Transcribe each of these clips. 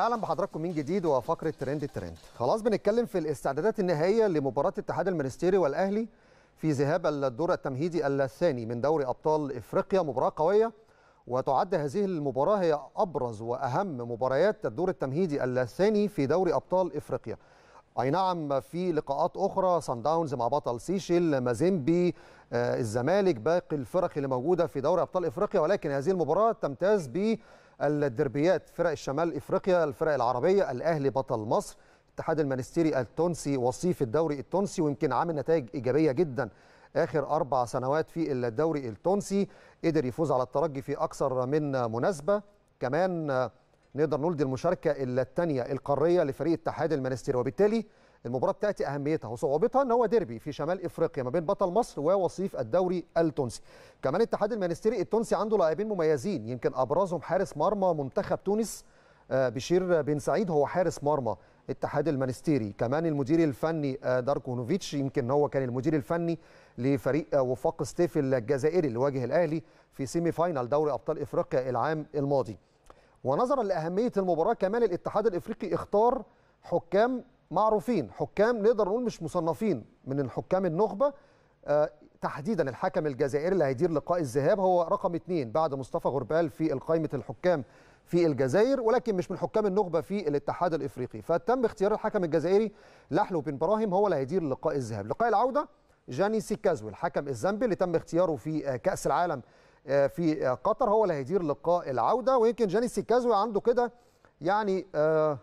اهلا بحضراتكم من جديد وفقره ترند الترند خلاص بنتكلم في الاستعدادات النهائيه لمباراه اتحاد المنستيري والاهلي في ذهاب الدور التمهيدي الثاني من دوري ابطال افريقيا مباراه قويه وتعد هذه المباراه هي ابرز واهم مباريات الدور التمهيدي الثاني في دوري ابطال افريقيا اي نعم في لقاءات اخرى سان داونز مع بطل سيشيل مازيمبي آه، الزمالك باقي الفرق اللي موجوده في دوري ابطال افريقيا ولكن هذه المباراه تمتاز بالدربيات فرق الشمال افريقيا الفرق العربيه الاهلي بطل مصر الاتحاد المانستيري التونسي وصيف الدوري التونسي ويمكن عامل نتائج ايجابيه جدا اخر اربع سنوات في الدوري التونسي قدر يفوز على الترجي في اكثر من مناسبه كمان آه، نقدر نقول دي المشاركه الثانيه القاريه لفريق اتحاد المنستير وبالتالي المباراه بتاعتي اهميتها وصعوبتها ان هو ديربي في شمال افريقيا ما بين بطل مصر ووصيف الدوري التونسي كمان اتحاد المنستيري التونسي عنده لاعبين مميزين يمكن ابرزهم حارس مرمى منتخب تونس آه، بشير بن سعيد هو حارس مرمى اتحاد المانستيري كمان المدير الفني آه، داركو نوفيتش يمكن هو كان المدير الفني لفريق آه، وفاق ستيف الجزائري اللي واجه الاهلي في سيمي فاينال دوري ابطال افريقيا العام الماضي ونظرا لاهميه المباراه كمان الاتحاد الافريقي اختار حكام معروفين حكام نقدر نقول مش مصنفين من الحكام النخبه آه تحديدا الحكم الجزائري اللي هيدير لقاء الذهاب هو رقم اثنين بعد مصطفى غربال في قائمه الحكام في الجزائر ولكن مش من حكام النخبه في الاتحاد الافريقي فتم اختيار الحكم الجزائري لحلو بن براهيم هو اللي هيدير لقاء الذهاب لقاء العوده جاني سيكازو الحكم الزامبي اللي تم اختياره في آه، كاس العالم آه، في قطر هو اللي هيدير لقاء العوده ويمكن جاني سيكازوي عنده كده يعني آه،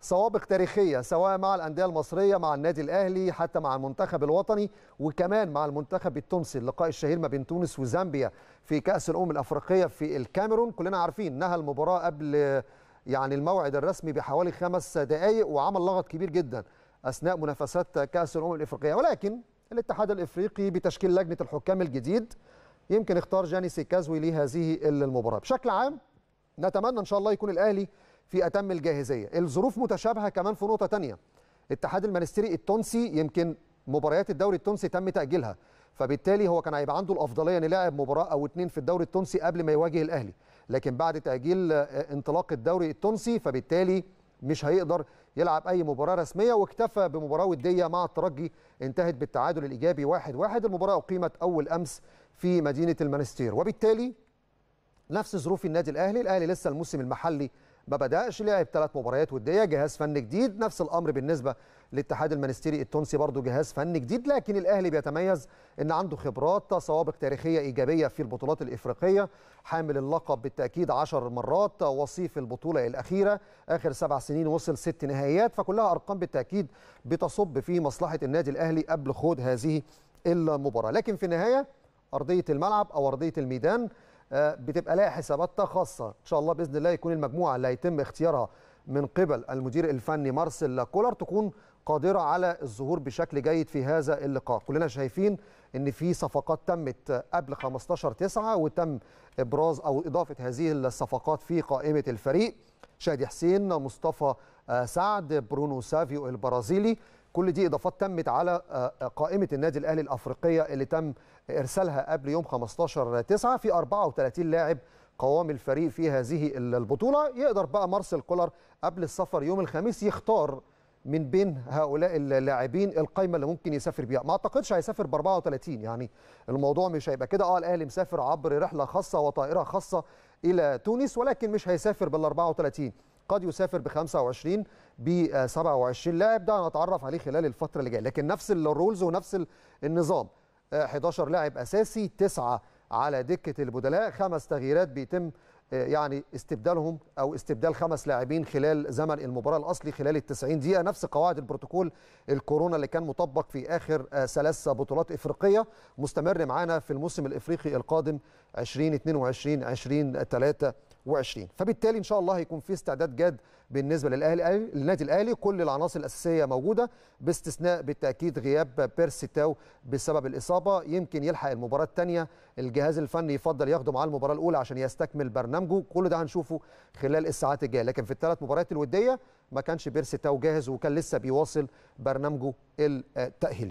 سوابق تاريخيه سواء مع الانديه المصريه مع النادي الاهلي حتى مع المنتخب الوطني وكمان مع المنتخب التونسي اللقاء الشهير ما بين تونس وزامبيا في كاس الامم الافريقيه في الكاميرون كلنا عارفين نهى المباراه قبل يعني الموعد الرسمي بحوالي خمس دقائق وعمل لغط كبير جدا اثناء منافسات كاس الامم الافريقيه ولكن الاتحاد الافريقي بتشكيل لجنه الحكام الجديد يمكن اختار جاني سيكازوي لهذه المباراه بشكل عام نتمنى ان شاء الله يكون الاهلي في اتم الجاهزيه الظروف متشابهه كمان في نقطه ثانيه اتحاد المانستيري التونسي يمكن مباريات الدوري التونسي تم تاجيلها فبالتالي هو كان هيبقى عنده الافضليه ان يلعب مباراه او اتنين في الدوري التونسي قبل ما يواجه الاهلي لكن بعد تاجيل آه، انطلاق الدوري التونسي فبالتالي مش هيقدر يلعب اي مباراه رسميه واكتفى بمباراه وديه مع الترجي انتهت بالتعادل الايجابي 1-1 واحد واحد المباراه اقيمت اول امس في مدينه المانستير وبالتالي نفس ظروف النادي الاهلي الاهلي لسه الموسم المحلي ما بداش لعب ثلاث مباريات وديه جهاز فني جديد نفس الامر بالنسبه الاتحاد المانستيري التونسي برضه جهاز فني جديد لكن الاهلي بيتميز ان عنده خبرات سوابق تاريخيه ايجابيه في البطولات الافريقيه حامل اللقب بالتاكيد 10 مرات وصيف البطوله الاخيره اخر سبع سنين وصل ست نهائيات فكلها ارقام بالتاكيد بتصب في مصلحه النادي الاهلي قبل خوض هذه المباراه لكن في النهايه ارضيه الملعب او ارضيه الميدان آه، بتبقى لها حساباتها خاصه ان شاء الله باذن الله يكون المجموعه اللي هيتم اختيارها من قبل المدير الفني مارسيل كولر تكون قادرة على الظهور بشكل جيد في هذا اللقاء كلنا شايفين ان في صفقات تمت قبل 15 9 وتم ابراز او اضافه هذه الصفقات في قائمه الفريق شادي حسين مصطفى آه، سعد برونو سافيو البرازيلي كل دي اضافات تمت على آه، آه، قائمه النادي الاهلي الافريقيه اللي تم ارسالها قبل يوم 15 9 في 34 لاعب قوام الفريق في هذه البطوله يقدر بقى مارسل كولر قبل السفر يوم الخميس يختار من بين هؤلاء اللاعبين القايمه اللي ممكن يسافر بيها ما اعتقدش هيسافر ب 34 يعني الموضوع مش هيبقى كده اه الاهلي مسافر عبر رحله خاصه وطائره خاصه الى تونس ولكن مش هيسافر بال 34 قد يسافر ب 25 ب 27 لاعب ده هنتعرف عليه خلال الفتره اللي جايه لكن نفس الرولز ونفس النظام 11 آه، لاعب اساسي تسعه على دكه البدلاء خمس تغييرات بيتم يعني استبدالهم او استبدال خمس لاعبين خلال زمن المباراه الاصلي خلال ال 90 دقيقه نفس قواعد البروتوكول الكورونا اللي كان مطبق في اخر آه، ثلاث بطولات افريقيه مستمر معانا في الموسم الافريقي القادم 2022 2023 2020 فبالتالي ان شاء الله هيكون في استعداد جاد بالنسبه للاهلي للنادي الاهلي كل العناصر الاساسيه موجوده باستثناء بالتاكيد غياب بيرسي تاو بسبب الاصابه يمكن يلحق المباراه الثانيه الجهاز الفني يفضل ياخده معاه المباراه الاولى عشان يستكمل برنامجه كل ده هنشوفه خلال الساعات الجايه لكن في الثلاث مباريات الوديه ما كانش بيرسي تاو جاهز وكان لسه بيواصل برنامجه التاهيلي